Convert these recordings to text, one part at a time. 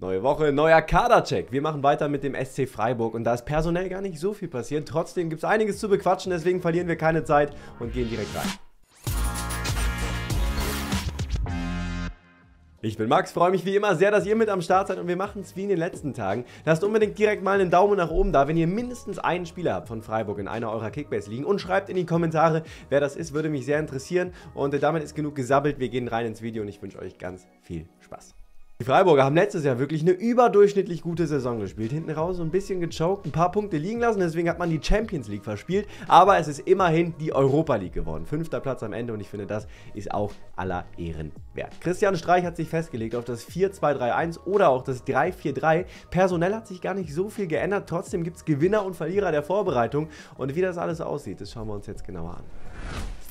Neue Woche, neuer Kadercheck. Wir machen weiter mit dem SC Freiburg und da ist personell gar nicht so viel passiert. Trotzdem gibt es einiges zu bequatschen, deswegen verlieren wir keine Zeit und gehen direkt rein. Ich bin Max, freue mich wie immer sehr, dass ihr mit am Start seid und wir machen es wie in den letzten Tagen. Lasst unbedingt direkt mal einen Daumen nach oben da, wenn ihr mindestens einen Spieler habt von Freiburg in einer eurer Kickbase liegen und schreibt in die Kommentare, wer das ist, würde mich sehr interessieren. Und äh, damit ist genug gesabbelt, wir gehen rein ins Video und ich wünsche euch ganz viel Spaß. Die Freiburger haben letztes Jahr wirklich eine überdurchschnittlich gute Saison gespielt. Hinten raus so ein bisschen gechoked, ein paar Punkte liegen lassen, deswegen hat man die Champions League verspielt. Aber es ist immerhin die Europa League geworden. Fünfter Platz am Ende und ich finde, das ist auch aller Ehren wert. Christian Streich hat sich festgelegt auf das 4-2-3-1 oder auch das 3-4-3. Personell hat sich gar nicht so viel geändert, trotzdem gibt es Gewinner und Verlierer der Vorbereitung. Und wie das alles aussieht, das schauen wir uns jetzt genauer an.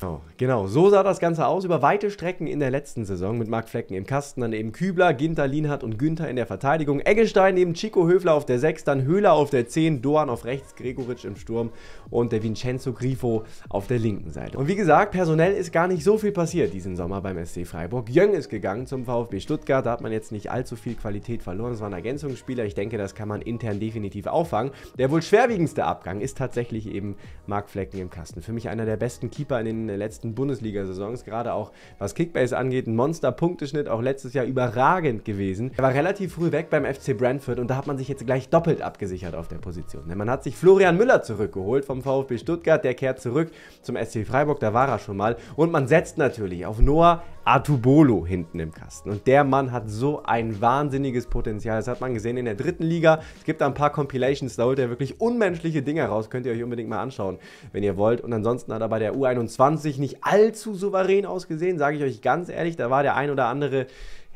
Genau, genau, so sah das Ganze aus über weite Strecken in der letzten Saison mit Marc Flecken im Kasten, dann eben Kübler, Ginter Lienhardt und Günther in der Verteidigung, Eggestein neben Chico Höfler auf der 6, dann Höhler auf der 10, Doan auf rechts, Gregoritsch im Sturm und der Vincenzo Grifo auf der linken Seite. Und wie gesagt, personell ist gar nicht so viel passiert diesen Sommer beim SC Freiburg. Jöng ist gegangen zum VfB Stuttgart, da hat man jetzt nicht allzu viel Qualität verloren, es ein Ergänzungsspieler, ich denke, das kann man intern definitiv auffangen. Der wohl schwerwiegendste Abgang ist tatsächlich eben Marc Flecken im Kasten. Für mich einer der besten Keeper in den der letzten Bundesliga-Saisons. Gerade auch was Kickbase angeht, ein Monster-Punkteschnitt, auch letztes Jahr überragend gewesen. Er war relativ früh weg beim FC Brentford und da hat man sich jetzt gleich doppelt abgesichert auf der Position. Denn man hat sich Florian Müller zurückgeholt vom VfB Stuttgart, der kehrt zurück zum SC Freiburg, da war er schon mal. Und man setzt natürlich auf Noah Artubolo hinten im Kasten. Und der Mann hat so ein wahnsinniges Potenzial. Das hat man gesehen in der dritten Liga. Es gibt da ein paar Compilations, da holt er wirklich unmenschliche Dinge raus. Könnt ihr euch unbedingt mal anschauen, wenn ihr wollt. Und ansonsten hat er bei der U21 20 nicht allzu souverän ausgesehen, sage ich euch ganz ehrlich. Da war der ein oder andere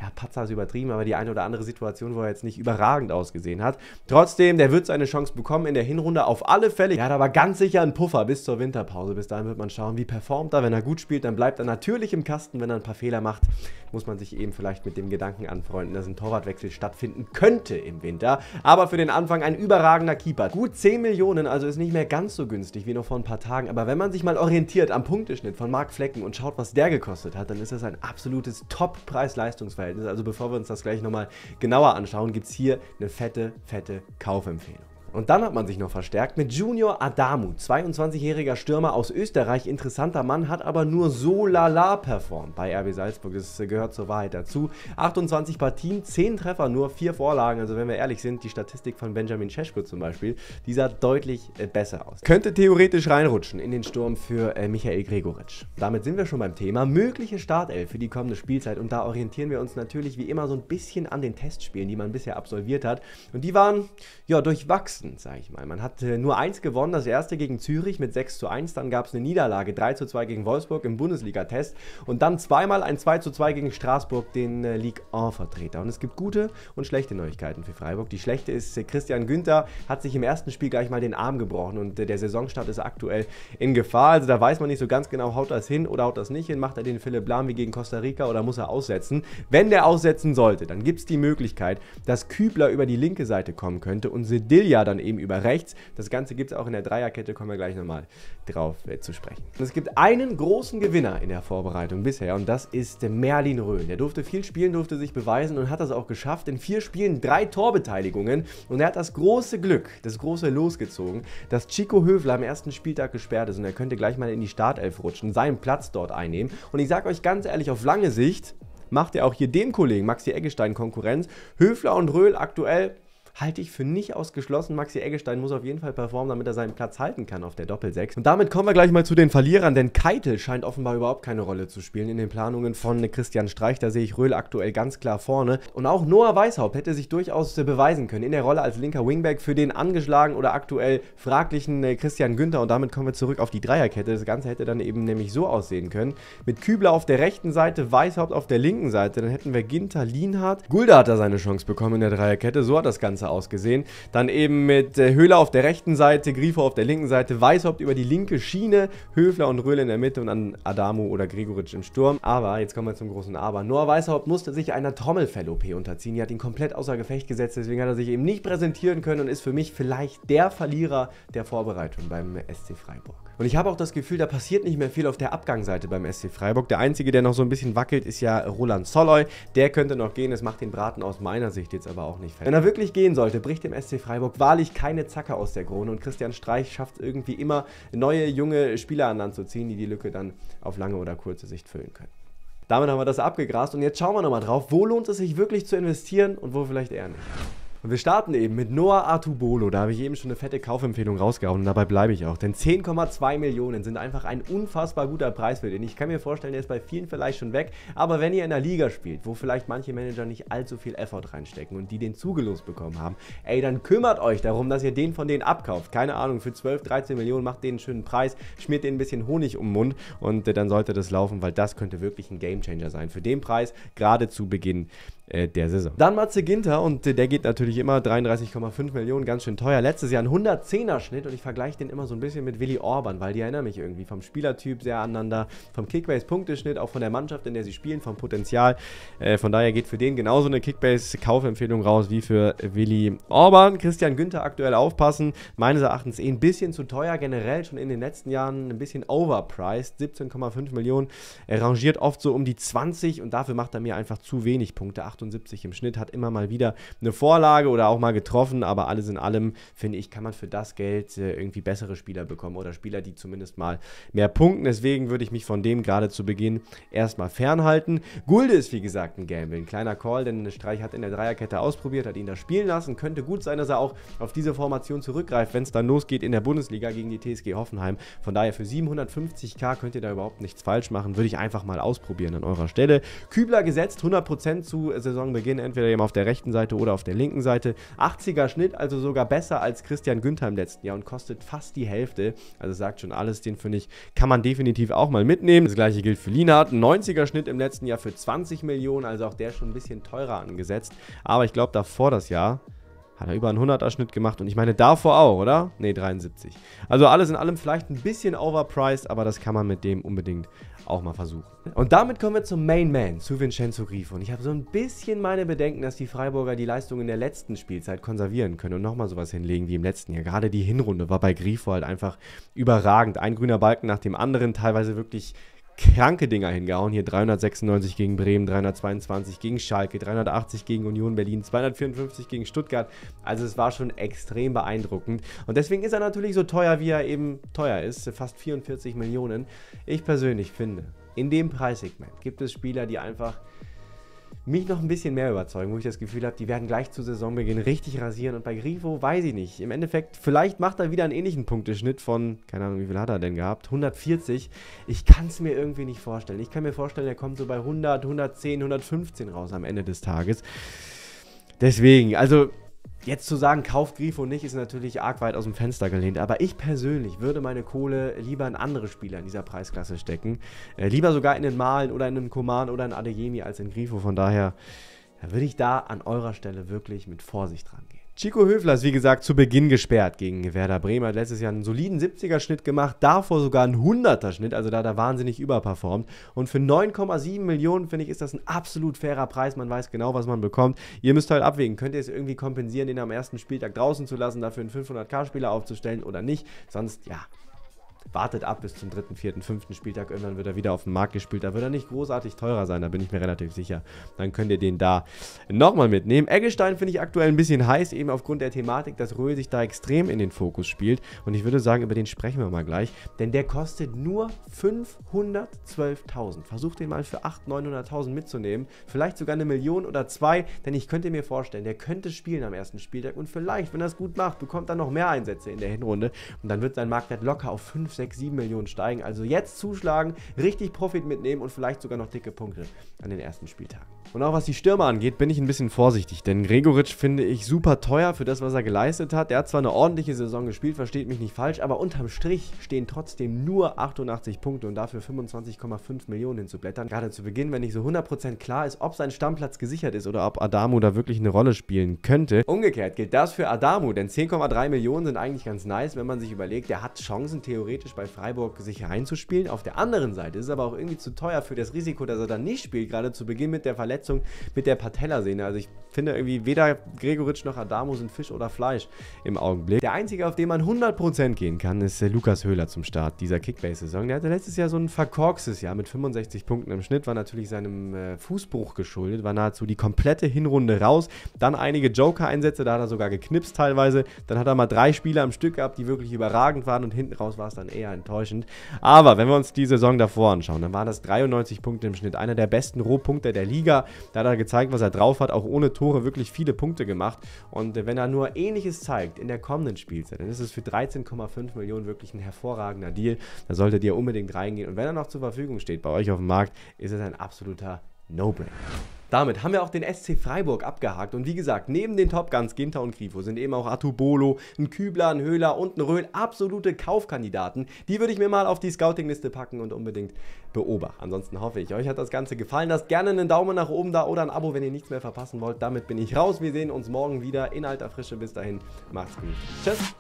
ja, Patzer ist übertrieben, aber die eine oder andere Situation, wo er jetzt nicht überragend ausgesehen hat. Trotzdem, der wird seine Chance bekommen in der Hinrunde auf alle Fälle. Er hat aber ganz sicher einen Puffer bis zur Winterpause. Bis dahin wird man schauen, wie performt er. Wenn er gut spielt, dann bleibt er natürlich im Kasten. Wenn er ein paar Fehler macht, muss man sich eben vielleicht mit dem Gedanken anfreunden, dass ein Torwartwechsel stattfinden könnte im Winter. Aber für den Anfang ein überragender Keeper. Gut 10 Millionen, also ist nicht mehr ganz so günstig wie noch vor ein paar Tagen. Aber wenn man sich mal orientiert am Punkteschnitt von Marc Flecken und schaut, was der gekostet hat, dann ist das ein absolutes Top-Preis-Leistungsverhältnis Preisverhältnis. Also bevor wir uns das gleich nochmal genauer anschauen, gibt es hier eine fette, fette Kaufempfehlung. Und dann hat man sich noch verstärkt mit Junior Adamu, 22-jähriger Stürmer aus Österreich, interessanter Mann, hat aber nur so lala performt bei RB Salzburg, das gehört zur Wahrheit dazu. 28 Partien, 10 Treffer, nur 4 Vorlagen, also wenn wir ehrlich sind, die Statistik von Benjamin Cesko zum Beispiel, die sah deutlich äh, besser aus. Könnte theoretisch reinrutschen in den Sturm für äh, Michael Gregoritsch. Damit sind wir schon beim Thema mögliche Startelf für die kommende Spielzeit und da orientieren wir uns natürlich wie immer so ein bisschen an den Testspielen, die man bisher absolviert hat und die waren ja durchwachsen gewachsen, sage ich mal. Man hat äh, nur eins gewonnen, das erste gegen Zürich mit 6 zu 1. Dann gab es eine Niederlage, 3 zu 2 gegen Wolfsburg im Bundesliga-Test. Und dann zweimal ein 2 zu 2 gegen Straßburg, den äh, Ligue 1-Vertreter. Und es gibt gute und schlechte Neuigkeiten für Freiburg. Die schlechte ist, äh, Christian Günther hat sich im ersten Spiel gleich mal den Arm gebrochen. Und der Saisonstart ist aktuell in Gefahr. Also da weiß man nicht so ganz genau, haut das hin oder haut das nicht hin. Macht er den Philipp Lahm wie gegen Costa Rica oder muss er aussetzen? Wenn der aussetzen sollte, dann gibt es die Möglichkeit, dass Kübler über die linke Seite kommen könnte und Sedilja dann eben über rechts. Das Ganze gibt es auch in der Dreierkette, kommen wir gleich nochmal drauf äh, zu sprechen. Und es gibt einen großen Gewinner in der Vorbereitung bisher und das ist Merlin Röhn. Der durfte viel spielen, durfte sich beweisen und hat das auch geschafft. In vier Spielen drei Torbeteiligungen und er hat das große Glück, das große Los gezogen, dass Chico Höfler am ersten Spieltag gesperrt ist und er könnte gleich mal in die Startelf rutschen, seinen Platz dort einnehmen. Und ich sage euch ganz ehrlich, auf lange Sicht macht er auch hier dem Kollegen Maxi Eggestein Konkurrenz. Höfler und Röhl aktuell halte ich für nicht ausgeschlossen. Maxi Eggestein muss auf jeden Fall performen, damit er seinen Platz halten kann auf der Doppelsechs. Und damit kommen wir gleich mal zu den Verlierern, denn Keitel scheint offenbar überhaupt keine Rolle zu spielen in den Planungen von Christian Streich. Da sehe ich Röhl aktuell ganz klar vorne. Und auch Noah Weishaupt hätte sich durchaus beweisen können in der Rolle als linker Wingback für den angeschlagen oder aktuell fraglichen äh, Christian Günther. Und damit kommen wir zurück auf die Dreierkette. Das Ganze hätte dann eben nämlich so aussehen können. Mit Kübler auf der rechten Seite, Weishaupt auf der linken Seite. Dann hätten wir Ginter, Lienhardt. Gulda hat da seine Chance bekommen in der Dreierkette. So hat das Ganze besser ausgesehen. Dann eben mit äh, Höhler auf der rechten Seite, Grifo auf der linken Seite, Weißhaupt über die linke Schiene, Höfler und Röhl in der Mitte und dann Adamo oder Gregoritsch im Sturm. Aber, jetzt kommen wir zum großen Aber, Noah Weißhaupt musste sich einer Trommelfell-OP unterziehen. Die hat ihn komplett außer Gefecht gesetzt, deswegen hat er sich eben nicht präsentieren können und ist für mich vielleicht der Verlierer der Vorbereitung beim SC Freiburg. Und ich habe auch das Gefühl, da passiert nicht mehr viel auf der Abgangseite beim SC Freiburg. Der Einzige, der noch so ein bisschen wackelt, ist ja Roland Soloy. Der könnte noch gehen, das macht den Braten aus meiner Sicht jetzt aber auch nicht fett. Wenn er wirklich geht, gehen sollte, bricht dem SC Freiburg wahrlich keine Zacke aus der Krone und Christian Streich schafft es irgendwie immer, neue junge Spieler an Land zu ziehen, die die Lücke dann auf lange oder kurze Sicht füllen können. Damit haben wir das abgegrast und jetzt schauen wir nochmal drauf, wo lohnt es sich wirklich zu investieren und wo vielleicht eher nicht. Und wir starten eben mit Noah Artubolo. Da habe ich eben schon eine fette Kaufempfehlung rausgehauen und dabei bleibe ich auch. Denn 10,2 Millionen sind einfach ein unfassbar guter Preis für den. Ich kann mir vorstellen, der ist bei vielen vielleicht schon weg. Aber wenn ihr in der Liga spielt, wo vielleicht manche Manager nicht allzu viel Effort reinstecken und die den zugelost bekommen haben, ey, dann kümmert euch darum, dass ihr den von denen abkauft. Keine Ahnung, für 12, 13 Millionen macht den einen schönen Preis, schmiert den ein bisschen Honig um den Mund und äh, dann sollte das laufen, weil das könnte wirklich ein Gamechanger sein. Für den Preis gerade zu Beginn äh, der Saison. Dann Matze Ginter und äh, der geht natürlich natürlich immer 33,5 Millionen, ganz schön teuer. Letztes Jahr ein 110er-Schnitt und ich vergleiche den immer so ein bisschen mit Willy Orban, weil die erinnern mich irgendwie vom Spielertyp sehr aneinander, vom Kickbase-Punkteschnitt, auch von der Mannschaft, in der sie spielen, vom Potenzial. Äh, von daher geht für den genauso eine Kickbase-Kaufempfehlung raus wie für Willy Orban. Christian Günther aktuell aufpassen, meines Erachtens eh ein bisschen zu teuer, generell schon in den letzten Jahren ein bisschen overpriced, 17,5 Millionen, er rangiert oft so um die 20 und dafür macht er mir einfach zu wenig Punkte, 78 im Schnitt, hat immer mal wieder eine Vorlage Ansage oder auch mal getroffen, aber alles in allem, finde ich, kann man für das Geld äh, irgendwie bessere Spieler bekommen oder Spieler, die zumindest mal mehr punkten. Deswegen würde ich mich von dem gerade zu Beginn erstmal fernhalten. Gulde ist, wie gesagt, ein Gamble, ein kleiner Call, denn Streich hat in der Dreierkette ausprobiert, hat ihn da spielen lassen. Könnte gut sein, dass er auch auf diese Formation zurückgreift, wenn es dann losgeht in der Bundesliga gegen die TSG Hoffenheim. Von daher für 750k könnt ihr da überhaupt nichts falsch machen. Würde ich einfach mal ausprobieren an eurer Stelle. Kübler gesetzt, 100% zu Saisonbeginn, entweder eben auf der rechten Seite oder auf der linken Seite. Seite 80er Schnitt, also sogar besser als Christian Günther im letzten Jahr und kostet fast die Hälfte. Also sagt schon alles, den finde ich, kann man definitiv auch mal mitnehmen. Das gleiche gilt für Linhardt, 90er Schnitt im letzten Jahr für 20 Millionen, also auch der schon ein bisschen teurer angesetzt. Aber ich glaube, davor das Jahr hat er über einen 100er Schnitt gemacht und ich meine davor auch, oder? Ne, 73. Also alles in allem vielleicht ein bisschen overpriced, aber das kann man mit dem unbedingt auch mal versuchen. Und damit kommen wir zum Main Man, zu Vincenzo Grifo. Und ich habe so ein bisschen meine Bedenken, dass die Freiburger die Leistung in der letzten Spielzeit konservieren können und nochmal sowas hinlegen wie im letzten Jahr. Gerade die Hinrunde war bei Grifo halt einfach überragend. Ein grüner Balken nach dem anderen, teilweise wirklich kranke Dinger hingehauen. Hier 396 gegen Bremen, 322 gegen Schalke, 380 gegen Union Berlin, 254 gegen Stuttgart. Also es war schon extrem beeindruckend. Und deswegen ist er natürlich so teuer, wie er eben teuer ist. Fast 44 Millionen. Ich persönlich finde, in dem Preissegment gibt es Spieler, die einfach mich noch ein bisschen mehr überzeugen, wo ich das Gefühl habe, die werden gleich zu Saisonbeginn richtig rasieren. Und bei Grifo weiß ich nicht. Im Endeffekt, vielleicht macht er wieder einen ähnlichen Punkteschnitt von, keine Ahnung, wie viel hat er denn gehabt? 140. Ich kann es mir irgendwie nicht vorstellen. Ich kann mir vorstellen, er kommt so bei 100, 110, 115 raus am Ende des Tages. Deswegen, also Jetzt zu sagen, kauft Grifo nicht, ist natürlich arg weit aus dem Fenster gelehnt. Aber ich persönlich würde meine Kohle lieber in andere Spieler in dieser Preisklasse stecken. Äh, lieber sogar in den Malen oder in einem Koman oder in Adeyemi als in Grifo. Von daher da würde ich da an eurer Stelle wirklich mit Vorsicht rangehen. Chico Höfler ist wie gesagt zu Beginn gesperrt gegen Werder Bremen. Hat letztes Jahr einen soliden 70er-Schnitt gemacht, davor sogar einen 100er-Schnitt, also da hat er wahnsinnig überperformt. Und für 9,7 Millionen, finde ich, ist das ein absolut fairer Preis. Man weiß genau, was man bekommt. Ihr müsst halt abwägen. Könnt ihr es irgendwie kompensieren, den am ersten Spieltag draußen zu lassen, dafür einen 500k-Spieler aufzustellen oder nicht? Sonst, ja, wartet ab bis zum dritten, vierten, fünften Spieltag. Irgendwann wird er wieder auf dem Markt gespielt. Da wird er nicht großartig teurer sein, da bin ich mir relativ sicher. Dann könnt ihr den da nochmal mitnehmen. Eggestein finde ich aktuell ein bisschen heiß, eben aufgrund der Thematik, dass Röhl sich da extrem in den Fokus spielt. Und ich würde sagen, über den sprechen wir mal gleich. Denn der kostet nur 512.000. Versucht den mal für 800.000, 900.000 mitzunehmen. Vielleicht sogar eine Million oder zwei. Denn ich könnte mir vorstellen, der könnte spielen am ersten Spieltag. Und vielleicht, wenn er es gut macht, bekommt er noch mehr Einsätze in der Hinrunde. Und dann wird sein Marktwert locker auf 5 5, 6, 7 Millionen steigen. Also jetzt zuschlagen, richtig Profit mitnehmen und vielleicht sogar noch dicke Punkte an den ersten Spieltagen. Und auch was die Stürmer angeht, bin ich ein bisschen vorsichtig, denn Gregoritsch finde ich super teuer für das, was er geleistet hat. Er hat zwar eine ordentliche Saison gespielt, versteht mich nicht falsch, aber unterm Strich stehen trotzdem nur 88 Punkte und dafür 25,5 Millionen hinzublättern. Gerade zu Beginn, wenn nicht so 100% klar ist, ob sein Stammplatz gesichert ist oder ob Adamu da wirklich eine Rolle spielen könnte. Umgekehrt gilt das für Adamu, denn 10,3 Millionen sind eigentlich ganz nice, wenn man sich überlegt, der hat Chancen theoretisch theoretisch bei Freiburg sich reinzuspielen. Auf der anderen Seite ist es aber auch irgendwie zu teuer für das Risiko, dass er dann nicht spielt, gerade zu Beginn mit der Verletzung mit der Patellasehne. Also ich finde irgendwie weder Gregoritsch noch Adamo sind Fisch oder Fleisch im Augenblick. Der einzige, auf den man 100% gehen kann, ist äh, Lukas Höhler zum Start dieser Kickbase-Saison. Der hatte letztes Jahr so ein verkorkstes Jahr mit 65 Punkten im Schnitt, war natürlich seinem äh, Fußbruch geschuldet, war nahezu die komplette Hinrunde raus. Dann einige Joker-Einsätze, da hat er sogar geknipst teilweise. Dann hat er mal drei Spieler am Stück gehabt, die wirklich überragend waren und hinten raus war es dann dann eher enttäuschend. Aber wenn wir uns die Saison davor anschauen, dann waren das 93 Punkte im Schnitt. Einer der besten Rohpunkte der Liga. Da hat er gezeigt, was er drauf hat. Auch ohne Tore wirklich viele Punkte gemacht. Und wenn er nur Ähnliches zeigt in der kommenden Spielzeit, dann ist es für 13,5 Millionen wirklich ein hervorragender Deal. Da solltet ihr unbedingt reingehen. Und wenn er noch zur Verfügung steht bei euch auf dem Markt, ist es ein absoluter No-Brainer. Damit haben wir auch den SC Freiburg abgehakt und wie gesagt, neben den Top Guns Ginter und Grifo sind eben auch Atubolo, ein Kübler, ein Höhler und ein Röhl absolute Kaufkandidaten. Die würde ich mir mal auf die Scouting-Liste packen und unbedingt beobachten. Ansonsten hoffe ich, euch hat das Ganze gefallen. Lasst gerne einen Daumen nach oben da oder ein Abo, wenn ihr nichts mehr verpassen wollt. Damit bin ich raus. Wir sehen uns morgen wieder in alter Frische. Bis dahin, macht's gut. Tschüss.